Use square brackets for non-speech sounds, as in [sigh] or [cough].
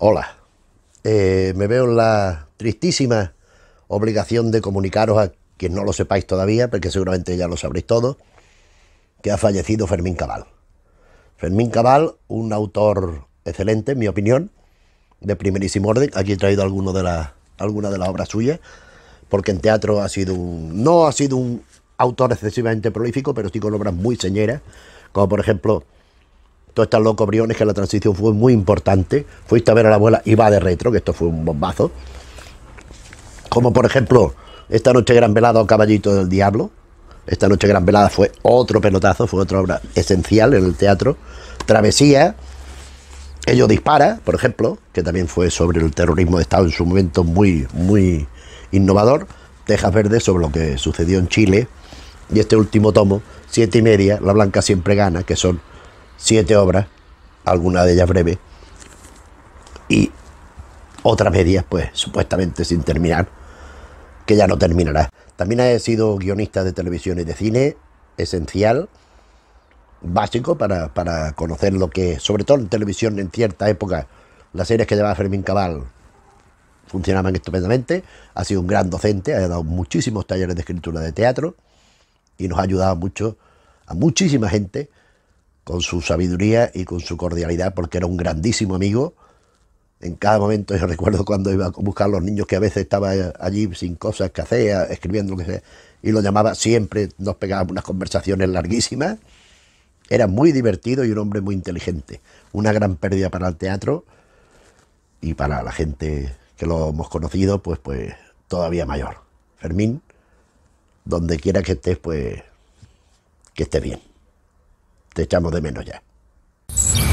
Hola, eh, me veo en la tristísima obligación de comunicaros a quien no lo sepáis todavía, porque seguramente ya lo sabréis todos, que ha fallecido Fermín Cabal. Fermín Cabal, un autor excelente, en mi opinión, de primerísimo orden. Aquí he traído alguno de alguna de las obras suyas, porque en teatro ha sido un, no ha sido un autor excesivamente prolífico, pero sí con obras muy señeras, como por ejemplo todo está loco, Briones, que la transición fue muy importante. Fuiste a ver a la abuela y va de retro, que esto fue un bombazo. Como por ejemplo, esta noche gran velada o Caballito del Diablo. Esta noche gran velada fue otro pelotazo, fue otra obra esencial en el teatro. Travesía, Ellos dispara, por ejemplo, que también fue sobre el terrorismo de Estado en su momento muy, muy innovador. Tejas Verde sobre lo que sucedió en Chile. Y este último tomo, siete y media, La Blanca siempre gana, que son siete obras, alguna de ellas breve y otras medias, pues supuestamente sin terminar, que ya no terminará. También ha sido guionista de televisión y de cine, esencial, básico para, para conocer lo que, sobre todo en televisión en cierta época, las series que llevaba Fermín Cabal funcionaban estupendamente, ha sido un gran docente, ha dado muchísimos talleres de escritura de teatro y nos ha ayudado mucho a muchísima gente con su sabiduría y con su cordialidad, porque era un grandísimo amigo. En cada momento yo [laughs] recuerdo cuando iba a buscar a los niños que a veces estaba allí sin cosas que hacer, escribiendo que y lo llamaba siempre, nos pegábamos unas conversaciones larguísimas. Era muy divertido y un hombre muy inteligente. Una gran pérdida para el teatro y para la gente que lo hemos conocido, pues, pues todavía mayor. Fermín, donde quiera que estés, pues que estés bien. Te echamos de menos ya.